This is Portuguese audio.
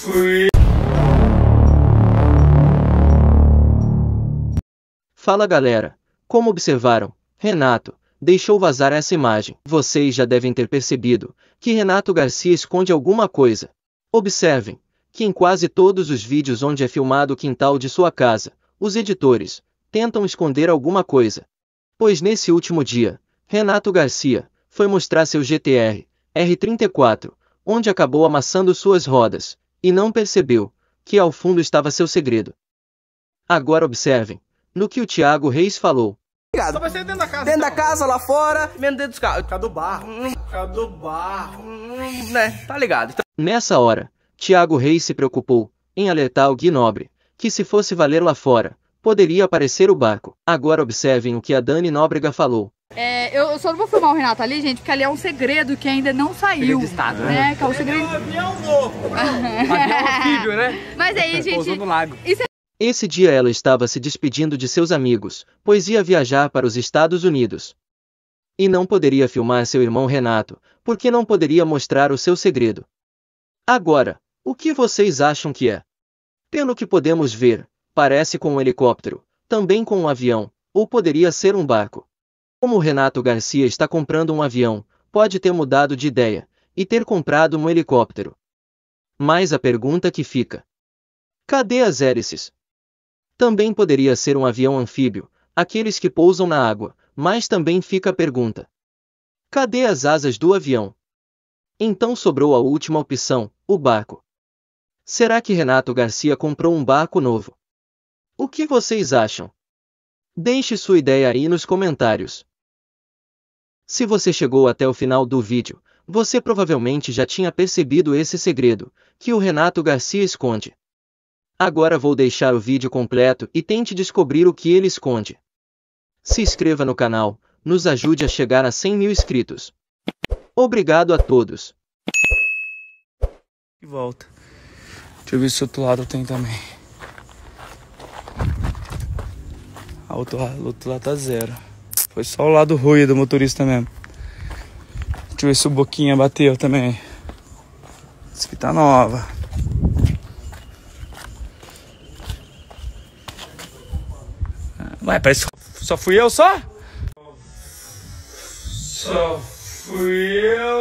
free. Fala galera, como observaram, Renato deixou vazar essa imagem. Vocês já devem ter percebido que Renato Garcia esconde alguma coisa. Observem que em quase todos os vídeos onde é filmado o quintal de sua casa, os editores tentam esconder alguma coisa. Pois nesse último dia, Renato Garcia foi mostrar seu GTR R34 onde acabou amassando suas rodas, e não percebeu que ao fundo estava seu segredo. Agora observem no que o Tiago Reis falou. Só vai ser dentro da casa. Dentro então. da casa, lá fora, menos dentro dos carros. Ficar do barro. Hum, Ficar do barro. Hum, né, tá ligado. Então, Nessa hora, Tiago Reis se preocupou em alertar o Gui Nobre, que se fosse valer lá fora, poderia aparecer o barco. Agora observem o que a Dani Nóbrega falou. É, eu só não vou filmar o Renato ali, gente, porque ali é um segredo que ainda não saiu. Segredo estado, né? né? Que é um segredo... É avião novo. avião é anfíbio, né? Mas aí, é gente... Pousou no lago. Isso é... Esse dia ela estava se despedindo de seus amigos, pois ia viajar para os Estados Unidos. E não poderia filmar seu irmão Renato, porque não poderia mostrar o seu segredo. Agora, o que vocês acham que é? Pelo que podemos ver, parece com um helicóptero, também com um avião, ou poderia ser um barco. Como Renato Garcia está comprando um avião, pode ter mudado de ideia e ter comprado um helicóptero. Mas a pergunta que fica: cadê as hélices? Também poderia ser um avião anfíbio, aqueles que pousam na água, mas também fica a pergunta: cadê as asas do avião? Então sobrou a última opção, o barco. Será que Renato Garcia comprou um barco novo? O que vocês acham? Deixe sua ideia aí nos comentários. Se você chegou até o final do vídeo, você provavelmente já tinha percebido esse segredo, que o Renato Garcia esconde. Agora vou deixar o vídeo completo e tente descobrir o que ele esconde. Se inscreva no canal, nos ajude a chegar a 100 mil inscritos. Obrigado a todos. E volta. Deixa eu ver se o outro lado tem também. Ah, o outro lado tá zero. Foi só o lado ruim do motorista mesmo. Deixa eu ver se o Boquinha bateu também. Essa aqui tá nova. Ué, ah, parece que só fui eu só? Só fui eu.